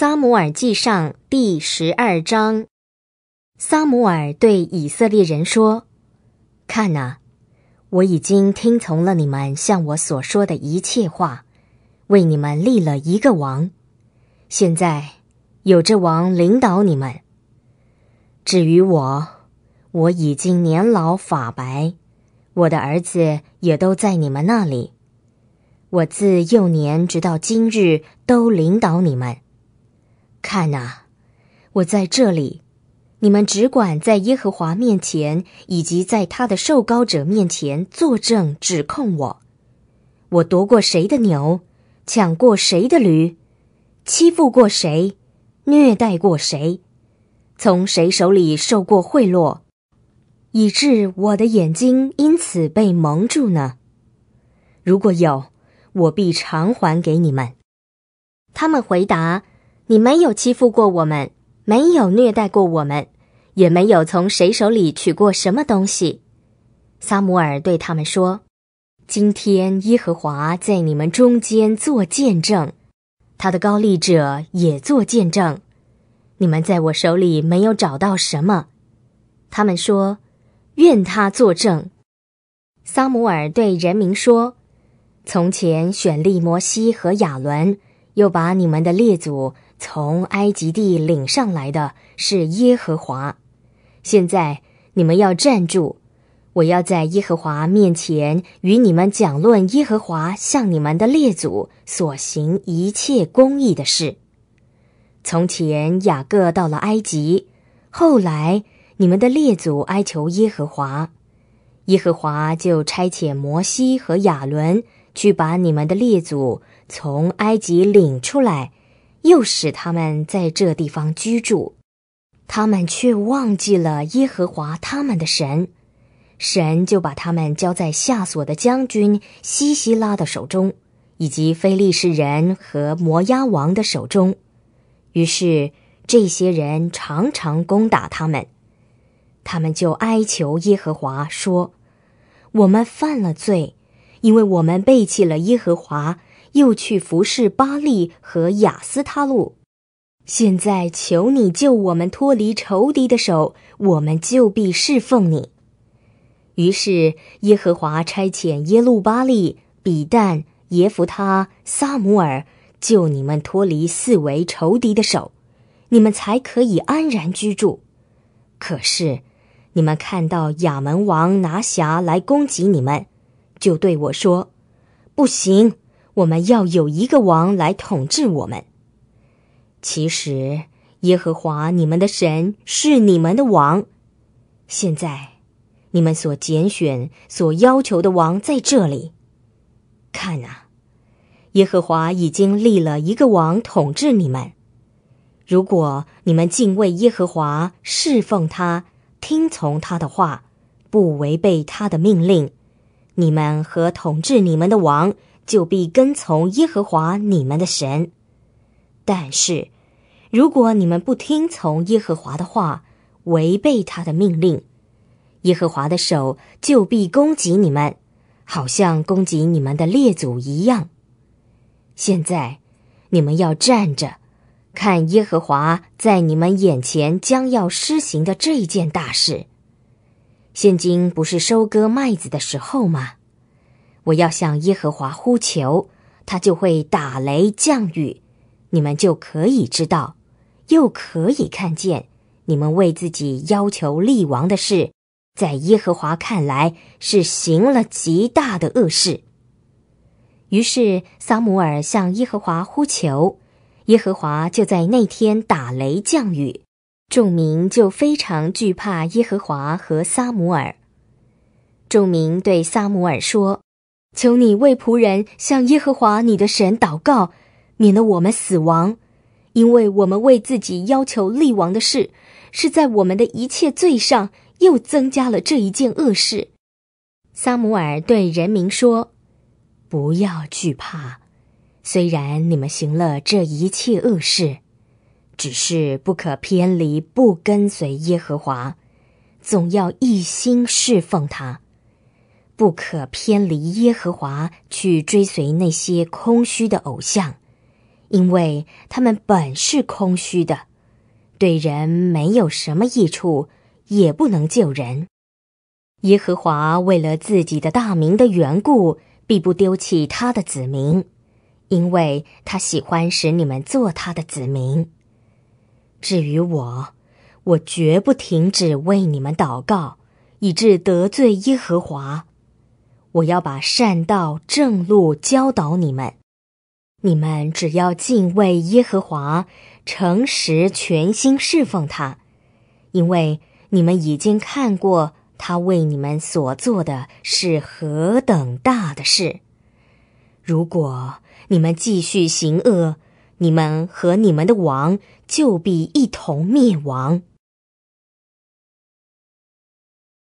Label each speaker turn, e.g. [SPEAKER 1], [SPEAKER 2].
[SPEAKER 1] 《撒母耳记上》第十二章，撒母耳对以色列人说：“看呐，我已经听从了你们向我所说的一切话，为你们立了一个王。现在有这王领导你们。至于我，我已经年老发白，我的儿子也都在你们那里。我自幼年直到今日都领导你们。”看呐，我在这里，你们只管在耶和华面前，以及在他的受膏者面前作证，指控我。我夺过谁的牛，抢过谁的驴，欺负过谁，虐待过谁，从谁手里受过贿赂，以致我的眼睛因此被蒙住呢？如果有，我必偿还给你们。他们回答。你没有欺负过我们，没有虐待过我们，也没有从谁手里取过什么东西。撒姆尔对他们说：“今天耶和华在你们中间作见证，他的高丽者也作见证。你们在我手里没有找到什么。”他们说：“愿他作证。”撒姆尔对人民说：“从前选立摩西和亚伦，又把你们的列祖。”从埃及地领上来的是耶和华。现在你们要站住，我要在耶和华面前与你们讲论耶和华向你们的列祖所行一切公义的事。从前雅各到了埃及，后来你们的列祖哀求耶和华，耶和华就差遣摩西和亚伦去把你们的列祖从埃及领出来。又使他们在这地方居住，他们却忘记了耶和华他们的神，神就把他们交在夏所的将军西希拉的手中，以及非利士人和摩押王的手中。于是这些人常常攻打他们，他们就哀求耶和华说：“我们犯了罪，因为我们背弃了耶和华。”又去服侍巴利和雅斯他路。现在求你救我们脱离仇敌的手，我们就必侍奉你。于是耶和华差遣耶路巴利、比旦、耶夫他、萨姆尔救你们脱离四围仇敌的手，你们才可以安然居住。可是，你们看到亚门王拿辖来攻击你们，就对我说：“不行。”我们要有一个王来统治我们。其实，耶和华你们的神是你们的王。现在，你们所拣选、所要求的王在这里。看啊，耶和华已经立了一个王统治你们。如果你们敬畏耶和华，侍奉他，听从他的话，不违背他的命令，你们和统治你们的王。就必跟从耶和华你们的神。但是，如果你们不听从耶和华的话，违背他的命令，耶和华的手就必攻击你们，好像攻击你们的列祖一样。现在，你们要站着，看耶和华在你们眼前将要施行的这件大事。现今不是收割麦子的时候吗？我要向耶和华呼求，他就会打雷降雨，你们就可以知道，又可以看见，你们为自己要求立王的事，在耶和华看来是行了极大的恶事。于是，撒母耳向耶和华呼求，耶和华就在那天打雷降雨，众民就非常惧怕耶和华和撒母耳。众民对撒母耳说。求你为仆人向耶和华你的神祷告，免得我们死亡，因为我们为自己要求立王的事，是在我们的一切罪上又增加了这一件恶事。撒姆尔对人民说：“不要惧怕，虽然你们行了这一切恶事，只是不可偏离不跟随耶和华，总要一心侍奉他。”不可偏离耶和华去追随那些空虚的偶像，因为他们本是空虚的，对人没有什么益处，也不能救人。耶和华为了自己的大名的缘故，必不丢弃他的子民，因为他喜欢使你们做他的子民。至于我，我绝不停止为你们祷告，以致得罪耶和华。我要把善道正路教导你们，你们只要敬畏耶和华，诚实全心侍奉他，因为你们已经看过他为你们所做的是何等大的事。如果你们继续行恶，你们和你们的王就必一同灭亡。